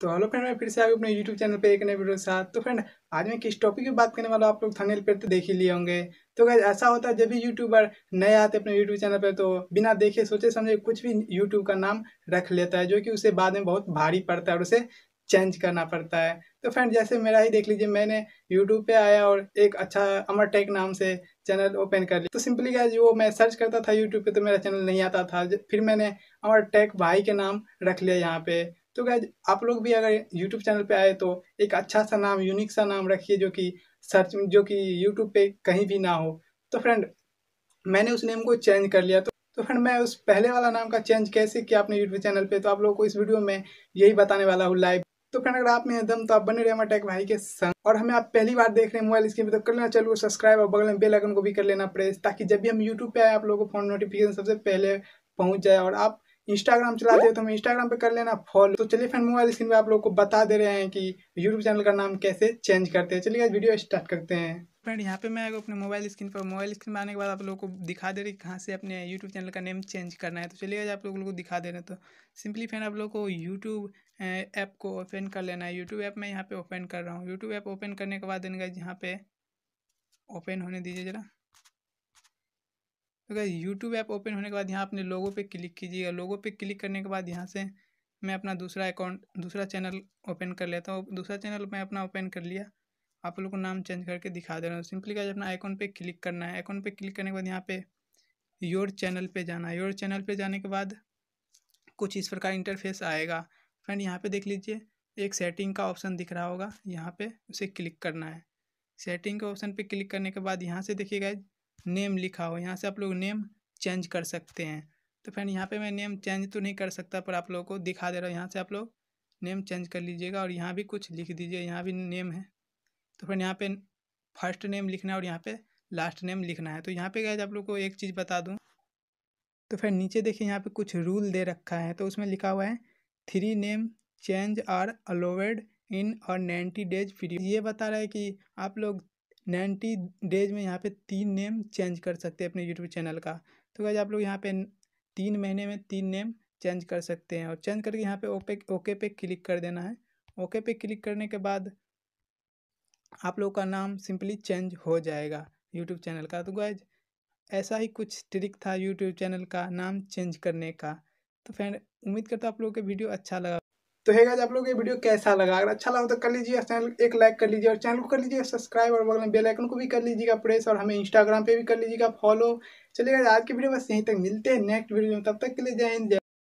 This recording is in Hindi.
तो हेलो फ्रेंड मैं फिर से आप अपने यूट्यूब चैनल पे एक नए वीडियो के साथ तो फ्रेंड आज मैं किस टॉपिक की बात करने वाला आप लोग थंबनेल पे तो देख ही लिए होंगे तो क्या ऐसा होता है जब भी यूट्यूबर नए आते अपने यूट्यूब चैनल पे तो बिना देखे सोचे समझे कुछ भी यूट्यूब का नाम रख लेता है जो कि उसे बाद में बहुत भारी पड़ता है और उसे चेंज करना पड़ता है तो फ्रेंड जैसे मेरा ही देख लीजिए मैंने यूट्यूब पे आया और एक अच्छा अमर टेक नाम से चैनल ओपन कर लिया तो सिंपली क्या वो मैं सर्च करता था यूट्यूब पे तो मेरा चैनल नहीं आता था फिर मैंने अमर टेक भाई के नाम रख लिया यहाँ पे तो गैज आप लोग भी अगर यूट्यूब चैनल पे आए तो एक अच्छा सा नाम यूनिक सा नाम रखिए जो कि सर्च जो कि यूट्यूब पे कहीं भी ना हो तो फ्रेंड मैंने उस नेम को चेंज कर लिया तो तो फ्रेंड मैं उस पहले वाला नाम का चेंज कैसे किया अपने यूट्यूब चैनल पे तो आप लोगों को इस वीडियो में यही बताने वाला हूँ लाइव तो फ्रेंड अगर आप में दम तो आप बने रहे टेक भाई के संग और हमें आप पहली बार देख रहे हैं मोबाइल स्क्रीन पे तो कर लेना चलो सब्सक्राइब और बगल में बेल आइकन को भी कर लेना प्रेस ताकि जब भी हम यूट्यूब पे आए आप लोगों को फोन नोटिफिकेशन सबसे पहले पहुंच जाए और आप इंस्टाग्राम चलाते हो तो हमें इंस्टाग्राम पे कर लेना फॉलो तो चलिए फ्रेंड मोबाइल स्क्रीन पे आप लोग को बता दे रहे हैं कि यूट्यूब चैनल का नाम कैसे चेंज करते हैं चलिए वीडियो स्टार्ट करते हैं फ्रेंड यहाँ पे मैं अपने मोबाइल स्क्रीन पर मोबाइल स्क्रीन पर आने के बाद आप लोगों को दिखा दे रही कहाँ से अपने यूट्यूब चैनल का नेम चेंज करना है तो चलिए आप लोगों को दिखा दे रहे हैं तो सिंपली फ्रेंड आप लोग को यूट्यूब ऐप को ओपन कर लेना है यूट्यूब ऐप मैं यहाँ पे ओपन कर रहा हूँ यूट्यूब ऐप ओपन करने के बाद यहाँ पे ओपन होने दीजिए जरा तो अगर यूट्यूब ऐप ओपन होने के बाद यहाँ अपने लोगों पे क्लिक कीजिएगा लोगों पे क्लिक करने के बाद यहाँ से मैं अपना दूसरा अकाउंट दूसरा चैनल ओपन कर लेता हूँ दूसरा चैनल मैं अपना ओपन कर लिया आप लोग को नाम चेंज करके दिखा दे रहा हूँ सिंपली क्या अपना आइकॉन पे क्लिक करना है आइकॉन पे क्लिक करने के बाद यहाँ पे योर चैनल पे जाना है योर चैनल पे जाने के बाद कुछ इस प्रकार इंटरफेस आएगा फ्रेंड यहाँ पे देख लीजिए एक सेटिंग का ऑप्शन दिख रहा होगा यहाँ पे उसे क्लिक करना है सेटिंग के ऑप्शन पे क्लिक करने के बाद यहाँ से देखिएगा नेम लिखा हो यहाँ से आप लोग नेम चेंज कर सकते हैं तो फ्रेंड यहाँ पे मैं नेम चेंज तो नहीं कर सकता पर आप लोगों को दिखा दे रहा हूँ यहाँ से आप लोग नेम चेंज कर लीजिएगा और यहाँ भी कुछ लिख दीजिए यहाँ भी नेम है तो फ्रेंड यहाँ पे फर्स्ट नेम लिखना है और यहाँ पे लास्ट नेम लिखना है तो यहाँ पे गए आप लोग को एक चीज़ बता दूँ तो फ्रेंड नीचे देखिए यहाँ पर कुछ रूल दे रखा है तो उसमें लिखा हुआ है three name change are allowed in और नाइन्टी डेज पीरियड ये बता रहा है कि आप लोग नाइन्टी डेज में यहाँ पे तीन नेम चेंज कर सकते हैं अपने यूट्यूब चैनल का तो गाइज आप लोग यहाँ पे तीन महीने में तीन नेम चेंज कर सकते हैं और चेंज करके यहाँ पे ओपे ओके पे क्लिक कर देना है ओके पे क्लिक करने के बाद आप लोग का नाम सिंपली चेंज हो जाएगा यूट्यूब चैनल का तो गाइज ऐसा ही कुछ ट्रिक था यूट्यूब चैनल का नाम चेंज करने का तो फ्रेंड उम्मीद करता हूँ आप लोगों के वीडियो अच्छा लगा तो है आप लोग ये वीडियो कैसा लगा अगर अच्छा लगा तो कर लीजिए चैनल एक लाइक कर लीजिए और चैनल को कर लीजिए सब्सक्राइब और बगल में बेल आइकन को भी कर लीजिएगा प्रेस और हमें इंस्टाग्राम पे भी कर लीजिएगा फॉलो चलिएगा आज की वीडियो बस यहीं तक मिलते हैं नेक्स्ट वीडियो में तब तक के लिए जय हिंद